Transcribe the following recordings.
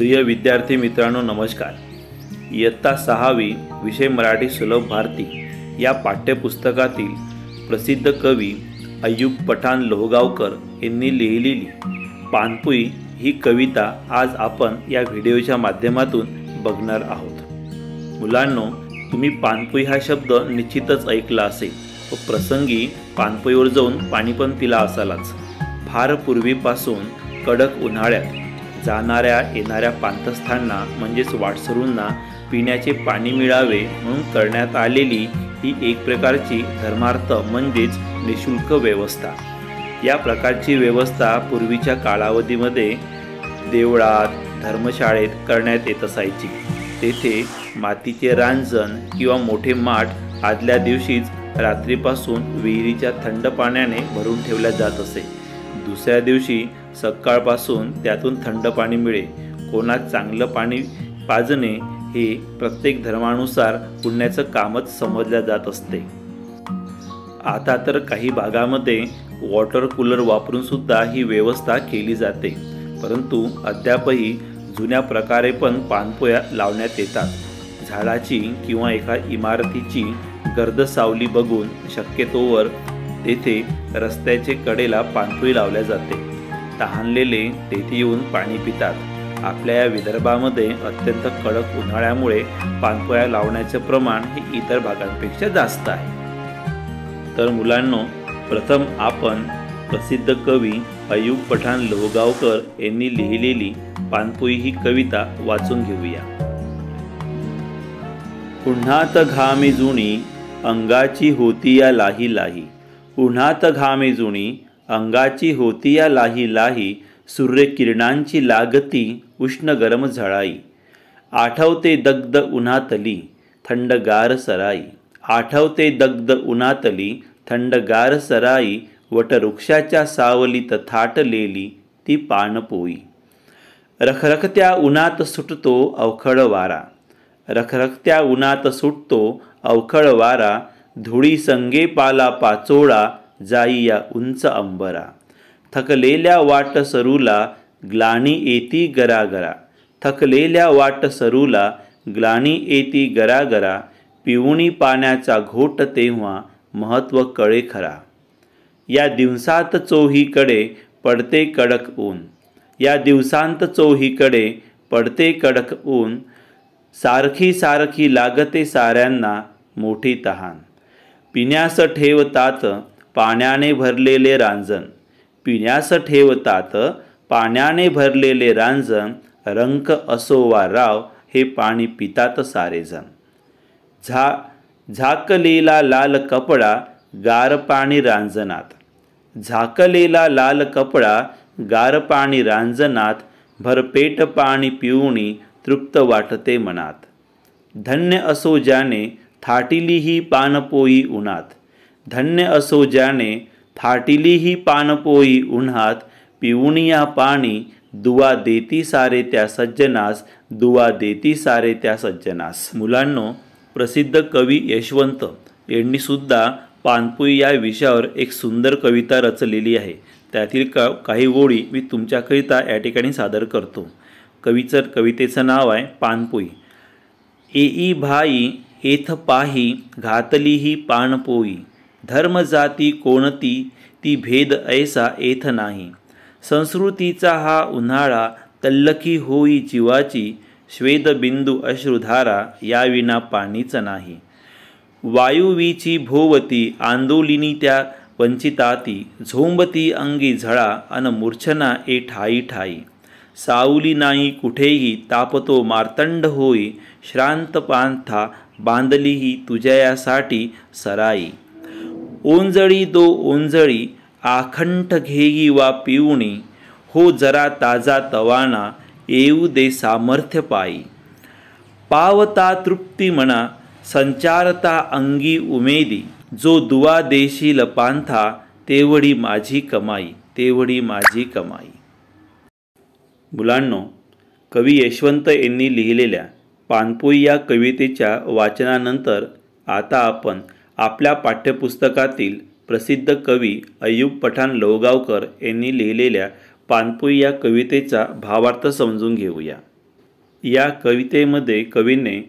प्रिय विद्यार्थी मित्रांनो नमस्कार इयत्ता सहावी विषय मराठी सुलभ भारती या पाठ्यपुस्तकातील प्रसिद्ध कवी अय्यूब पठाण लोहगावकर यांनी लिहिलेली पानपुई ही कविता आज आपण या व्हिडिओच्या माध्यमातून बघणार आहोत मुलांनो तुम्ही पानपुई हा शब्द निश्चितच ऐकला असेल व प्रसंगी पानपुईवर जाऊन पाणी पण पिला असालाच फार पूर्वीपासून कडक उन्हाळ्यात जाणाऱ्या येणाऱ्या पांतस्थांना म्हणजेच वाटसरूंना पिण्याचे पाणी मिळावे म्हणून करण्यात आलेली ही एक प्रकारची धर्मार्थ म्हणजेच निशुल्क व्यवस्था या प्रकारची व्यवस्था पूर्वीच्या कालावधीमध्ये देवळात धर्मशाळेत करण्यात येत असायची तेथे मातीचे रांजण किंवा मोठे माठ आदल्या दिवशीच रात्रीपासून विहिरीच्या थंड पाण्याने भरून ठेवल्या जात असे दुसऱ्या दिवशी सकाळपासून त्यातून थंड पाणी मिळे कोणात चांगलं पाणी पाजणे हे प्रत्येक धर्मानुसार पुण्याचं कामच समजल्या जात असते आता तर काही भागामध्ये वॉटर कूलर वापरून सुद्धा ही व्यवस्था केली जाते परंतु अद्यापही जुन्या प्रकारे पण पानपोया लावण्यात येतात झाडाची किंवा एका इमारतीची गर्द सावली बघून शक्यतोवर तेथे रस्त्याचे कडेला पानपोई लावल्या जाते तहानलेले तेथे येऊन पाणी पितात आपल्या या विदर्भामध्ये अत्यंत कडक उन्हाळ्यामुळे पानपोया लावण्याचे प्रमाण हे इतर भागांपेक्षा जास्त आहे तर मुलांनो प्रथम आपण प्रसिद्ध कवी अयुब पठाण लोहगावकर यांनी लिहिलेली पानपोई ही कविता वाचून घेऊया उन्हात घामी जुनी अंगाची होती या लाही लाही उन्हात घामी जुणी अंगाची होती या लाही लाही सूर्यकिरणांची लागती उष्ण गरम झळाई आठवते दग्ध उन्हातली थंडगार सराई आठवते दग्ध उन्हातली थंडगार सराई वटवृक्षाच्या सावलीत थाटलेली ती पानपोई रखरखत्या उन्हात सुटतो अवखळ वारा रखरखत्या उन्हात सुटतो अवखळ वारा धुळी संगे पाला पाचोळा जाई या उंच अंबरा थकलेल्या वाट सरूला ग्लानी येती गरागरा थकलेल्या वाट सरूला ग्लानी येती गरागरा पिवणी पाण्याचा घोट तेव्हा महत्त्व कळे खरा या दिवसात चोहीकडे पडते कडक ऊन या दिवसांत चोहीकडे पडते कडक ऊन सारखी सारखी लागते साऱ्यांना मोठी तहान पिण्यास ठेवतात पाण्याने भरलेले रांजण पिण्यास ठेवतात पाण्याने भरलेले रांजण रंक असो वा राव हे पाणी पितात सारेजण झा झाकलेला लाल कपडा गार पाणी रांजनात झाकलेला लाल कपडा गार पाणी रांजनात भरपेट पाणी पिऊणी तृप्त वाटते मनात धन्य असो ज्याने थाटिली ही पानपोई उन्हात धन्य असो ज्याने फाटिली ही पानपोई उन्हात पिऊनिया पाणी दुवा देती सारे त्या सज्जनास दुवा देती सारे त्या सज्जनास मुलांनो प्रसिद्ध कवी यशवंत यांनीसुद्धा पानपोई या विषयावर एक सुंदर कविता रचलेली आहे त्यातील का काही गोळी मी तुमच्याकरिता या ठिकाणी सादर करतो कवीचं कवितेचं नाव आहे पानपोई एई भाई एथ पाही घातली ही पानपोई धर्म जाती कोणती ती भेद ऐसा येथ नाही संस्कृतीचा हा उन्हाळा तल्लखी होई जीवाची श्वेदबिंदू अश्रुधारा याविना पाणीच नाही वायुवीची भोवती आंदोलिनी त्या वंचिताती झोंबती अंगी झळा अन मूर्छना ए ठाई ठाई साऊली नाही कुठेही तापतो मार्तंड होई श्रांत पांथा बांधलीही तुझ्यासाठी सराई ओंजळी दो ओंजळी आखंठ घेगी वा पिऊणी हो जरा ताजा तवाना येऊ दे सामर्थ्य पायी पावता तृप्ती म्हणा संचारता अंगी उमेदी जो दुवा देशी लपांथा, तेवढी माझी कमाई तेवढी माझी कमाई मुलांनो कवी यशवंत यांनी लिहिलेल्या पानपोई या कवितेच्या वाचनानंतर आता आपण आपल्या पाठ्यपुस्तकातील प्रसिद्ध कवी अय्यूब पठाण लवगावकर यांनी लिहिलेल्या पानपुई या कवितेचा भावार्थ समजून घेऊया या कवितेमध्ये कवीने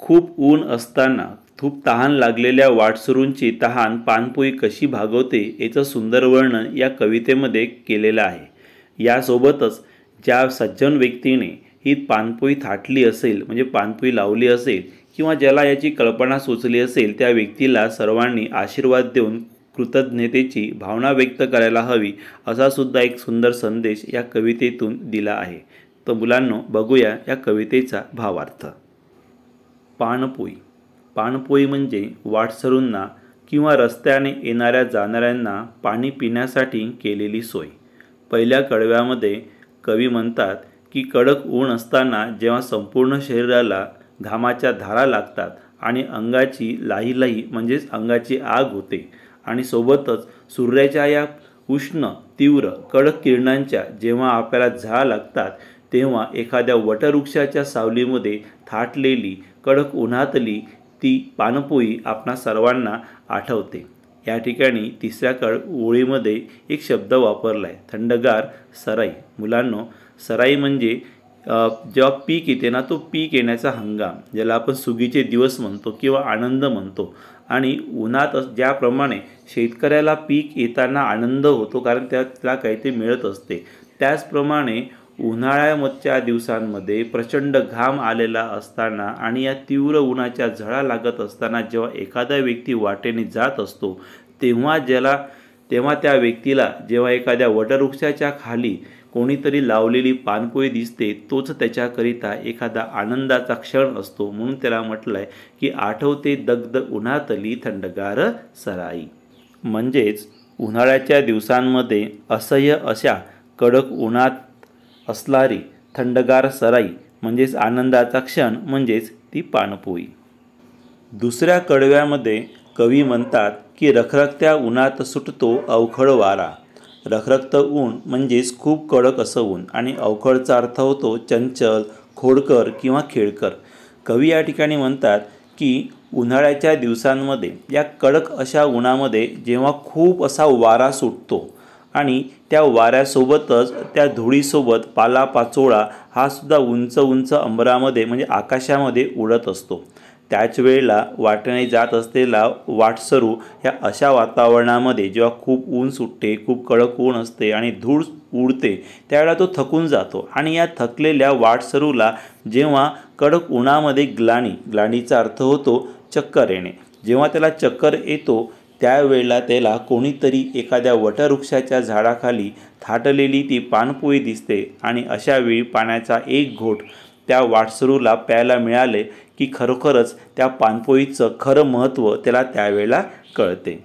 खूप ऊन असताना खूप तहान लागलेल्या वाटसुरूंची तहान पानपुई कशी भागवते याचं सुंदर वर्णन या कवितेमध्ये केलेलं आहे यासोबतच ज्या सज्जन व्यक्तीने ही पानपोई थाटली असेल म्हणजे पानपोई लावली असेल किंवा ज्याला याची कल्पना सुचली असेल त्या व्यक्तीला सर्वांनी आशीर्वाद देऊन कृतज्ञतेची भावना व्यक्त करायला हवी असा सुद्धा एक सुंदर संदेश या कवितेतून दिला आहे तर मुलांनो बघूया या कवितेचा भावार्थ पाणपोई पाणपोई म्हणजे वाटसरूंना किंवा रस्त्याने येणाऱ्या जाणाऱ्यांना पाणी पिण्यासाठी केलेली सोय पहिल्या कडव्यामध्ये कवी म्हणतात की कडक ऊन असताना जेव्हा संपूर्ण शरीराला घामाच्या धारा लागतात आणि अंगाची लाही लाही म्हणजेच अंगाची आग होते आणि सोबतच सूर्याच्या या उष्ण तीव्र कडक किरणांच्या जेव्हा आपल्याला झा लागतात तेव्हा एखाद्या वटवृक्षाच्या सावलीमध्ये थाटलेली कडक उन्हातली ती पानपोई आपणा सर्वांना आठवते या ठिकाणी तिसऱ्या कळ ओळीमध्ये एक शब्द वापरला आहे थंडगार सराई मुलांनो सराई म्हणजे जेव्हा पीक येते ना तो पीक येण्याचा हंगाम ज्याला आपण सुगीचे दिवस म्हणतो किंवा आनंद म्हणतो आणि उन्हात ज्याप्रमाणे शेतकऱ्याला पीक येताना आनंद होतो कारण त्याला काहीतरी मिळत असते त्याचप्रमाणे उन्हाळ्यामधच्या दिवसांमध्ये प्रचंड घाम आलेला असताना आणि या तीव्र उन्हाच्या झळा लागत असताना जेव्हा एखादा व्यक्ती वाटेने जात असतो तेव्हा ज्याला तेव्हा त्या व्यक्तीला जेव्हा एखाद्या वटवृक्षाच्या खाली कोणीतरी लावलेली पानकोळी दिसते तोच त्याच्याकरिता एखादा आनंदाचा क्षण असतो म्हणून त्याला म्हटलं आहे की आठवते दग्ध उन्हातली थंडगार सराई म्हणजेच उन्हाळ्याच्या दिवसांमध्ये असह्य अशा कडक उन्हात असणारी थंडगार सराई म्हणजेच आनंदाचा क्षण म्हणजेच ती पानपोई दुसऱ्या कडव्यामध्ये कवी म्हणतात की रखरखत्या उन्हात सुटतो अवखळ वारा रखरखत ऊन म्हणजेच खूप कडक असं ऊन आणि अवखळचा अर्थ होतो चंचल खोडकर किंवा खेळकर कवी या ठिकाणी म्हणतात की उन्हाळ्याच्या दिवसांमध्ये या कडक अशा उन्हामध्ये जेव्हा खूप असा वारा सुटतो आणि त्या वाऱ्यासोबतच त्या धुळीसोबत पालापाचोळा हा सुद्धा उंच उंच अंबरामध्ये म्हणजे आकाशामध्ये उडत असतो त्याच वेळेला वाटणे जात असलेला वाटसरू ह्या अशा वातावरणामध्ये जेव्हा खूप ऊन सुटते खूप कडक ऊन असते आणि धूळ उडते त्यावेळेला तो थकून जातो आणि या थकलेल्या वाटसरूला जेव्हा कडक उन्हामध्ये ग्लाणी ग्लाणीचा अर्थ होतो चक्कर येणे जेव्हा त्याला चक्कर येतो त्यावेळेला त्याला कोणीतरी एखाद्या वटवृक्षाच्या झाडाखाली थाटलेली ती पानपोई दिसते आणि अशावेळी पाण्याचा एक घोट त्या वाटसरूला प्यायला मिळाले की खरोखरच त्या पानपोईचं खरं महत्त्व त्याला त्यावेळेला कळते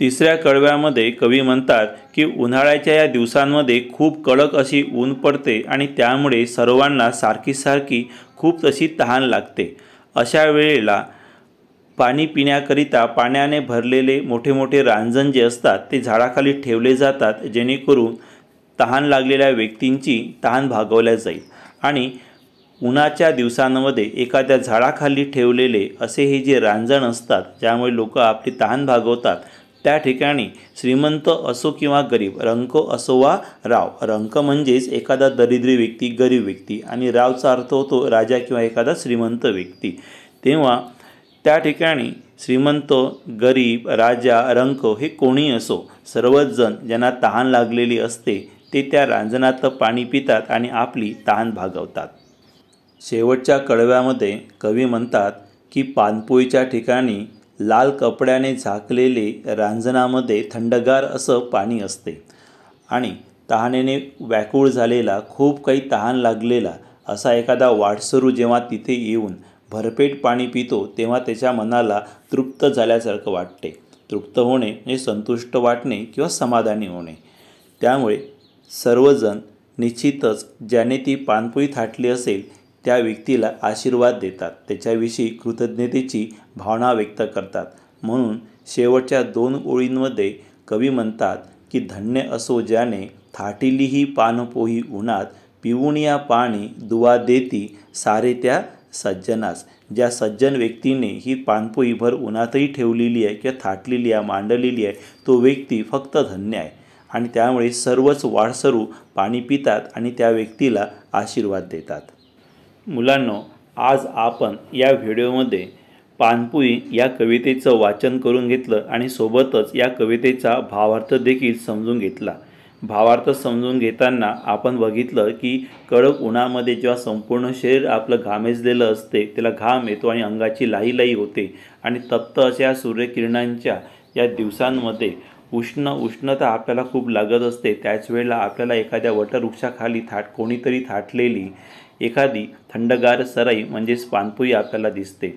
तिसऱ्या कळव्यामध्ये कवी म्हणतात की उन्हाळ्याच्या या दिवसांमध्ये खूप कडक अशी ऊन पडते आणि त्यामुळे सर्वांना सारखी सारखी खूप तशी तहान लागते अशा वेळेला पाणी पिण्याकरिता पाण्याने भरलेले मोठे मोठे रांजण जे असतात ते झाडाखाली ठेवले जातात जेणेकरून तहान लागलेल्या व्यक्तींची तहान भागवल्या जाईल आणि उन्हाच्या दिवसांमध्ये एखाद्या झाडाखाली ठेवलेले असे हे जे रांजण असतात ज्यामुळे लोक आपली तहान भागवतात त्या ठिकाणी श्रीमंत असो किंवा गरीब रंक असो वा राव रंक म्हणजेच एखादा दरिद्री व्यक्ती गरीब व्यक्ती आणि रावचा अर्थ होतो राजा किंवा एखादा श्रीमंत व्यक्ती तेव्हा त्या ठिकाणी श्रीमंत गरीब राजा रंक हे कोणी असो सर्वच जण ज्यांना तहान लागलेली असते ते त्या रांजणात पाणी पितात आणि आपली तहान भागवतात शेवटच्या कडव्यामध्ये कवी म्हणतात की पानपोईच्या ठिकाणी लाल कपड्याने झाकलेले रांजणामध्ये थंडगार असं पाणी असते आणि तहानेने व्याकुळ झालेला खूप काही तहान लागलेला असा एखादा वाटसरू जेव्हा तिथे येऊन भरपेट पाणी पितो तेव्हा त्याच्या मनाला तृप्त झाल्यासारखं वाटते तृप्त होणे म्हणजे संतुष्ट वाटणे किंवा समाधानी होणे त्यामुळे सर्वजण निश्चितच ज्याने ती पानपोई थाटली असेल त्या व्यक्तीला आशीर्वाद देतात त्याच्याविषयी कृतज्ञतेची भावना व्यक्त करतात म्हणून शेवटच्या दोन ओळींमध्ये कवी म्हणतात की धन्य असो ज्याने थाटिली ही पानपोही उन्हात पिऊन या पाणी दुवा देती सारे त्या सज्जनास ज्या सज्जन व्यक्तीने ही पानपोई भर उन्हातही ठेवलेली आहे किंवा थाटलेली आहे मांडलेली आहे तो व्यक्ती फक्त धन्य आहे आणि त्यामुळे सर्वच वाढसरू पाणी पितात आणि त्या व्यक्तीला आशीर्वाद देतात मुलांनो आज आपण या व्हिडिओमध्ये पानपुई या कवितेचं वाचन करून घेतलं आणि सोबतच या कवितेचा भावार्थ देखील समजून घेतला भावार्थ समजून घेताना आपण बघितलं की कडक उन्हामध्ये जेव्हा संपूर्ण शरीर आपलं घामेजलेलं असते त्याला घाम येतो आणि अंगाची लाही होते आणि तप्त अशा सूर्यकिरणांच्या या दिवसांमध्ये उष्ण उष्णता आपल्याला खूप लागत असते त्याच वेळेला आपल्याला एखाद्या वटवृक्षाखाली थाट कोणीतरी थाटलेली एखादी थंडगार सराई म्हणजेच पानपोई आपल्याला दिसते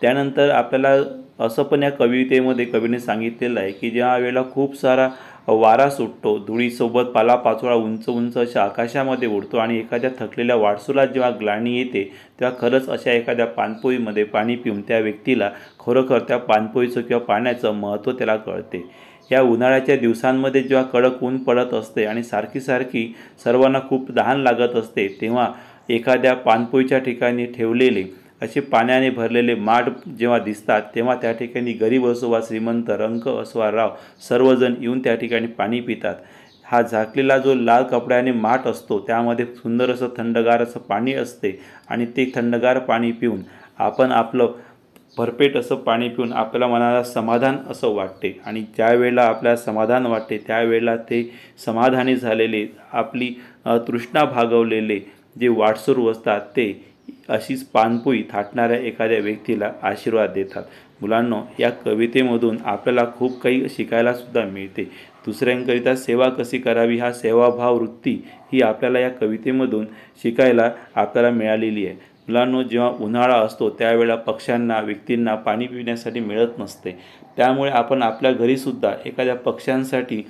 त्यानंतर आपल्याला असं पण या कवितेमध्ये कवीने सांगितलेलं आहे की ज्या वेळेला खूप सारा वारा सुटतो धुळीसोबत पालापाचोळा उंच उंच अशा आकाशामध्ये उडतो आणि एखाद्या थकलेल्या वाटसुला जेव्हा ग्लाणी येते तेव्हा खरंच अशा एखाद्या पानपोईमध्ये पाणी पिऊन त्या व्यक्तीला खरोखर त्या पानपोईचं किंवा पाण्याचं महत्त्व त्याला कळते या उन्हाळ्याच्या दिवसांमध्ये जेव्हा कडक ऊन पडत असते आणि सारखी सारखी सर्वांना खूप दहान लागत असते तेव्हा एखाद्या पानपोईच्या ठिकाणी ठेवलेले असे पाण्याने भरलेले माठ जेव्हा दिसतात तेव्हा त्या ठिकाणी गरीब असो वा श्रीमंत रंक असो वा राव सर्वजण येऊन त्या ठिकाणी पाणी पितात हा झाकलेला जो लाल कपड्याने माठ असतो त्यामध्ये सुंदर असं थंडगार असं पाणी असते आणि ते थंडगार पाणी पिऊन आपण आपलं भरपेट असं पाणी पिऊन आपल्या मनाला समाधान असं वाटते आणि ज्यावेळेला आपल्याला समाधान वाटते त्यावेळेला ते समाधानी झालेले आपली तृष्णा भागवलेले जे वाटसरू असतात ते अशीच पानपोई थाटणाऱ्या एखाद्या व्यक्तीला आशीर्वाद देतात मुलांनो या कवितेमधून आपल्याला खूप काही शिकायलासुद्धा मिळते दुसऱ्यांकरिता सेवा कशी करावी हा सेवाभाव वृत्ती ही आपल्याला या कवितेमधून शिकायला आपल्याला मिळालेली आहे मुलांनो जेव्हा उन्हाळा असतो त्यावेळेला पक्ष्यांना व्यक्तींना पाणी पिण्यासाठी मिळत नसते त्यामुळे आपण आपल्या घरीसुद्धा एखाद्या पक्ष्यांसाठी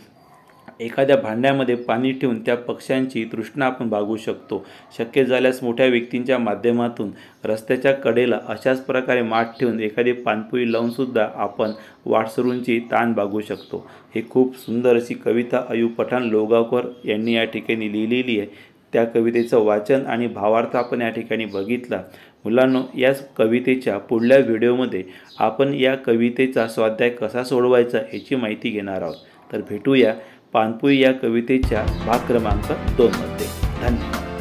एखाद्या भांड्यामध्ये पाणी ठेवून त्या पक्ष्यांची तृष्णा आपण भागू शकतो शक्य झाल्यास मोठ्या व्यक्तींच्या माध्यमातून रस्त्याच्या कडेला अशाच प्रकारे माठ ठेवून एखादी पानपुई लावूनसुद्धा आपण वाटसरूंची ताण भागू शकतो हे खूप सुंदर अशी कविता अयू पठाण लोगावकर यांनी या ठिकाणी लिहिलेली आहे त्या कवितेचं वाचन आणि भावार्थ आपण या ठिकाणी बघितला मुलांनो याच कवितेच्या पुढल्या व्हिडिओमध्ये आपण या कवितेचा स्वाध्याय कसा सोडवायचा याची माहिती घेणार आहोत तर भेटूया पानपुरी या कवितेच्या भाग क्रमांक दोनमध्ये धन्यवाद